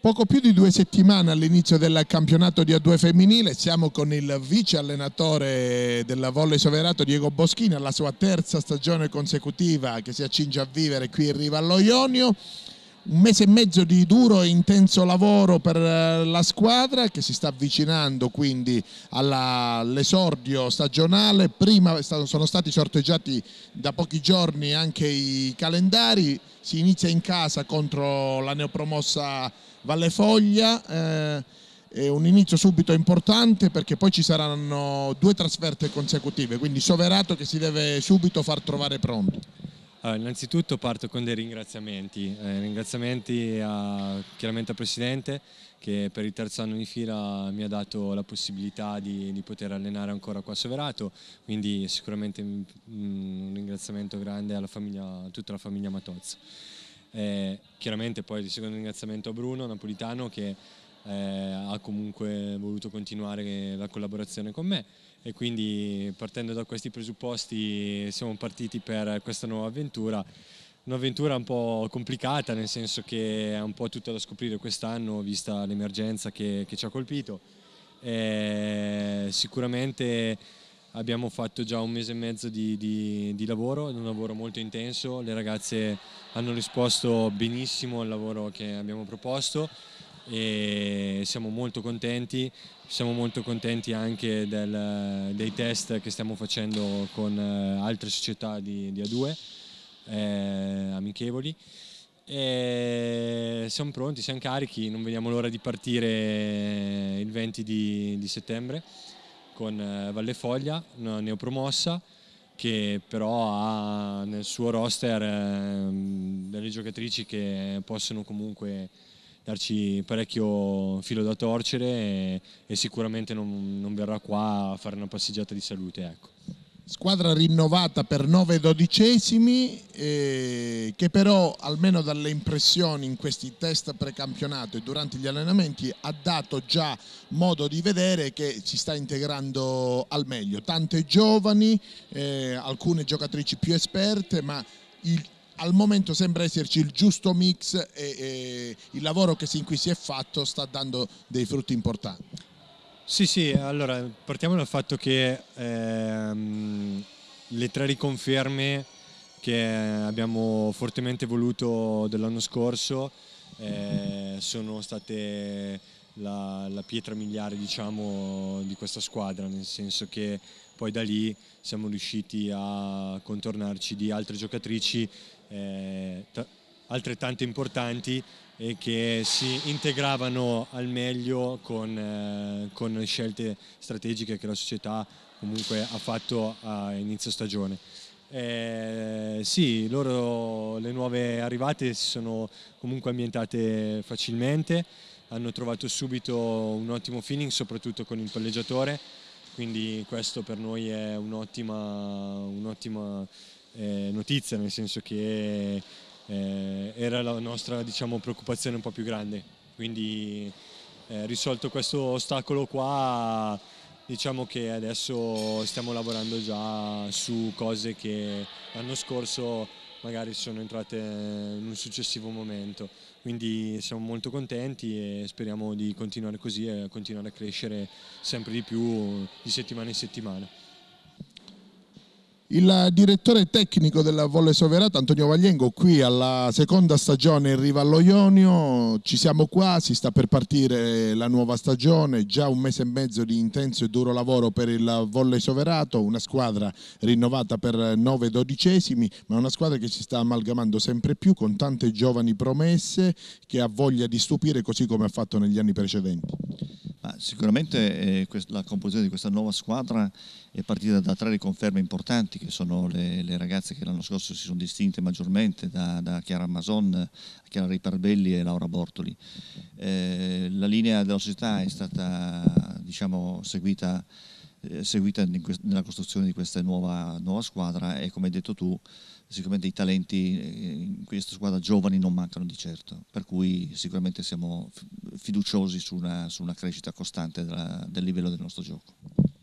Poco più di due settimane all'inizio del campionato di A2 femminile siamo con il vice allenatore della Volle Soverato Diego Boschini alla sua terza stagione consecutiva che si accinge a vivere qui in riva allo Ionio. Un mese e mezzo di duro e intenso lavoro per eh, la squadra che si sta avvicinando quindi all'esordio stagionale. Prima sono stati sorteggiati da pochi giorni anche i calendari. Si inizia in casa contro la neopromossa Valle Foglia. Eh, un inizio subito importante perché poi ci saranno due trasferte consecutive, quindi Soverato che si deve subito far trovare pronto. Allora, innanzitutto parto con dei ringraziamenti, eh, ringraziamenti a, chiaramente al Presidente che per il terzo anno di fila mi ha dato la possibilità di, di poter allenare ancora qua a Soverato, quindi sicuramente mh, mm, un ringraziamento grande alla famiglia, a tutta la famiglia Matozza. Eh, chiaramente poi il secondo ringraziamento a Bruno Napolitano che eh, ha comunque voluto continuare la collaborazione con me e quindi partendo da questi presupposti siamo partiti per questa nuova avventura. Un'avventura un po' complicata nel senso che è un po' tutta da scoprire quest'anno vista l'emergenza che, che ci ha colpito. Eh, sicuramente abbiamo fatto già un mese e mezzo di, di, di lavoro, un lavoro molto intenso, le ragazze hanno risposto benissimo al lavoro che abbiamo proposto e siamo molto contenti, siamo molto contenti anche del, dei test che stiamo facendo con eh, altre società di, di A2 eh, amichevoli e siamo pronti, siamo carichi, non vediamo l'ora di partire il 20 di, di settembre con eh, Valle Foglia, una neopromossa, che però ha nel suo roster ehm, delle giocatrici che possono comunque darci parecchio filo da torcere e, e sicuramente non, non, verrà qua a fare una passeggiata di salute. Ecco squadra rinnovata per 9 dodicesimi eh, che però almeno dalle impressioni in questi test precampionato e durante gli allenamenti ha dato già modo di vedere che si sta integrando al meglio tante giovani eh, alcune giocatrici più esperte ma il, al momento sembra esserci il giusto mix e, e il lavoro che sin qui si è fatto sta dando dei frutti importanti sì, sì, allora partiamo dal fatto che ehm, le tre riconferme che abbiamo fortemente voluto dell'anno scorso eh, sono state la, la pietra miliare diciamo, di questa squadra, nel senso che poi da lì siamo riusciti a contornarci di altre giocatrici eh, altrettanto importanti e che si integravano al meglio con, eh, con scelte strategiche che la società comunque ha fatto a inizio stagione. Eh, sì, loro le nuove arrivate si sono comunque ambientate facilmente, hanno trovato subito un ottimo feeling soprattutto con il palleggiatore, quindi questo per noi è un'ottima, un eh, notizia, nel senso che eh, era la nostra diciamo, preoccupazione un po' più grande. Quindi eh, risolto questo ostacolo qua diciamo che adesso stiamo lavorando già su cose che l'anno scorso magari sono entrate in un successivo momento. Quindi siamo molto contenti e speriamo di continuare così e continuare a crescere sempre di più di settimana in settimana. Il direttore tecnico della Volle Soverato, Antonio Vagliengo, qui alla seconda stagione in riva allo Ionio, ci siamo quasi, sta per partire la nuova stagione, già un mese e mezzo di intenso e duro lavoro per il Volle Soverato, una squadra rinnovata per 9 dodicesimi, ma una squadra che si sta amalgamando sempre più con tante giovani promesse che ha voglia di stupire così come ha fatto negli anni precedenti. Ah, sicuramente eh, la composizione di questa nuova squadra è partita da tre riconferme importanti che sono le, le ragazze che l'anno scorso si sono distinte maggiormente da, da Chiara Mason, Chiara Riparbelli e Laura Bortoli. Eh, la linea della società è stata diciamo, seguita eh, seguita nella costruzione di questa nuova, nuova, squadra e come hai detto tu sicuramente i talenti eh, in questa squadra giovani non mancano di certo per cui sicuramente siamo fiduciosi su una, su una crescita costante della, del livello del nostro gioco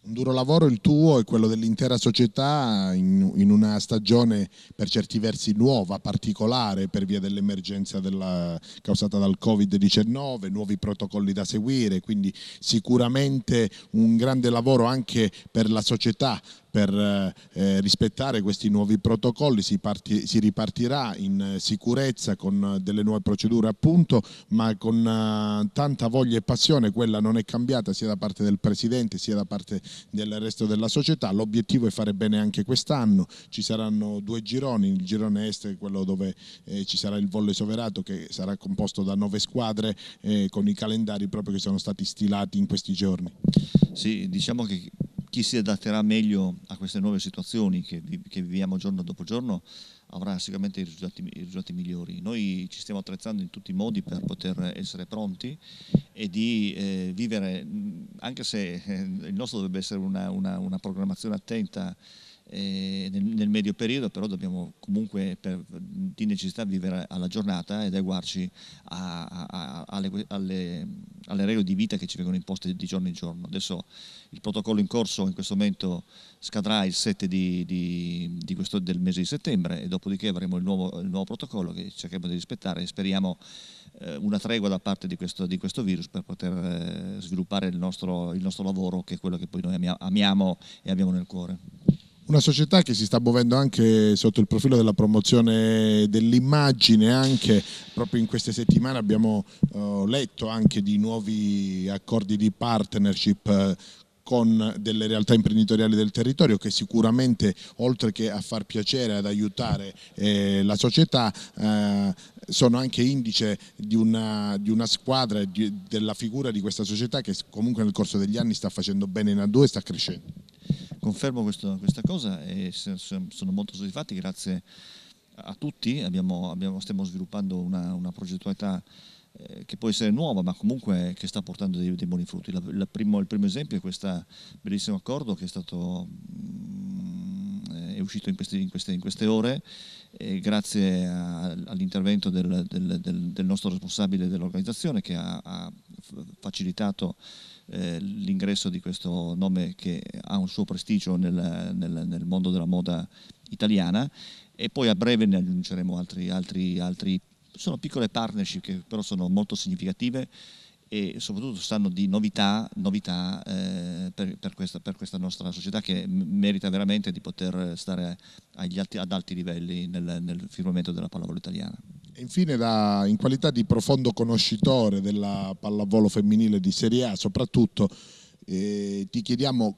un duro lavoro il tuo e quello dell'intera società in, in, una stagione per certi versi nuova, particolare per via dell'emergenza della, causata dal Covid-19, nuovi protocolli da seguire, quindi sicuramente un grande lavoro anche per la società, per eh, eh, rispettare questi nuovi protocolli si, parti, si ripartirà in eh, sicurezza con eh, delle nuove procedure appunto, ma con tanta voglia e passione, quella non è cambiata sia da parte del Presidente sia da parte del resto della società, l'obiettivo è fare bene anche quest'anno, ci saranno due gironi, il girone est è quello dove eh, ci sarà il volle soverato che sarà composto da nove squadre eh, con i calendari proprio che sono stati stilati in questi giorni. Sì, diciamo che chi si adatterà meglio a queste nuove situazioni che, vi, che viviamo giorno dopo giorno avrà sicuramente i risultati, i risultati, migliori. Noi ci stiamo attrezzando in tutti i modi per poter essere pronti e di eh, vivere, anche se eh, il nostro dovrebbe essere una, una, una programmazione attenta eh, nel, nel, medio periodo però dobbiamo comunque per, di necessità vivere alla giornata ed adeguarci a, a, a, alle, alle, alle, regole di vita che ci vengono imposte di giorno in giorno. Adesso il protocollo in corso in questo momento scadrà il 7 di, di, di questo, del mese di settembre e dopodiché avremo il nuovo, il nuovo protocollo che cercheremo di rispettare e speriamo eh, una tregua da parte di questo, di questo virus per poter eh, sviluppare il nostro, il nostro lavoro che è quello che poi noi amiamo e abbiamo nel cuore. Una società che si sta muovendo anche sotto il profilo della promozione dell'immagine, anche proprio in queste settimane abbiamo uh, letto anche di nuovi accordi di partnership uh, con delle realtà imprenditoriali del territorio che sicuramente oltre che a far piacere, ad aiutare eh, la società, eh, sono anche indice di una, di una squadra e della figura di questa società che comunque nel corso degli anni sta facendo bene in A2 e sta crescendo confermo questo, questa cosa e sono molto soddisfatti, grazie a tutti, abbiamo, abbiamo, stiamo sviluppando una, una progettualità eh, che può essere nuova ma comunque che sta portando dei, dei buoni frutti. La, la primo, il primo esempio è questo bellissimo accordo che è, stato, mh, mm, è uscito in queste, in queste, in queste ore eh, grazie all'intervento del, del, del, del, nostro responsabile dell'organizzazione che ha, ha facilitato eh, l'ingresso di questo nome che ha un suo prestigio nel, nel, nel, mondo della moda italiana e poi a breve ne aggiungeremo altri, altri, altri sono piccole partnership che però sono molto significative e soprattutto stanno di novità, novità eh, per, per, questa, per, questa, nostra società che merita veramente di poter stare agli alti, ad alti livelli nel, nel firmamento della pallavolo italiana. Infine, la, in qualità di profondo conoscitore della pallavolo femminile di Serie A, soprattutto eh, ti chiediamo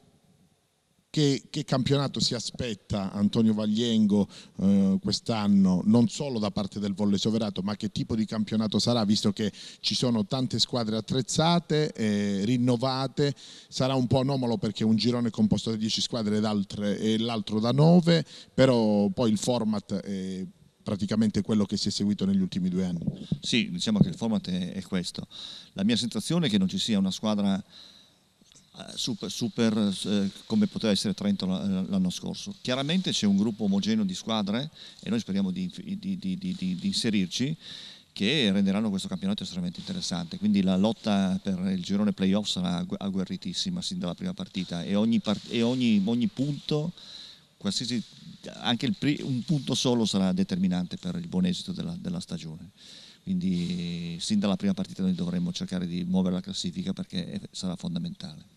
che, che, campionato si aspetta Antonio Vagliengo eh, quest'anno, non solo da parte del Volle Soverato, ma che tipo di campionato sarà, visto che ci sono tante squadre attrezzate, eh, rinnovate, sarà un po' anomalo perché un girone è composto da 10 squadre e l'altro da 9, però poi il format è eh, praticamente quello che si è seguito negli ultimi due anni. Sì, diciamo che il format è, è questo. La mia sensazione è che non ci sia una squadra eh, super, super eh, come poteva essere Trento l'anno scorso. Chiaramente c'è un gruppo omogeneo di squadre e noi speriamo di, di, di, di inserirci che renderanno questo campionato estremamente interessante. Quindi la lotta per il girone playoff sarà agguerritissima sin dalla prima partita e ogni, part- e ogni, ogni punto qualsiasi, anche il, un punto solo sarà determinante per il buon esito della, della stagione quindi sin dalla prima partita noi dovremmo cercare di muovere la classifica perché sarà fondamentale.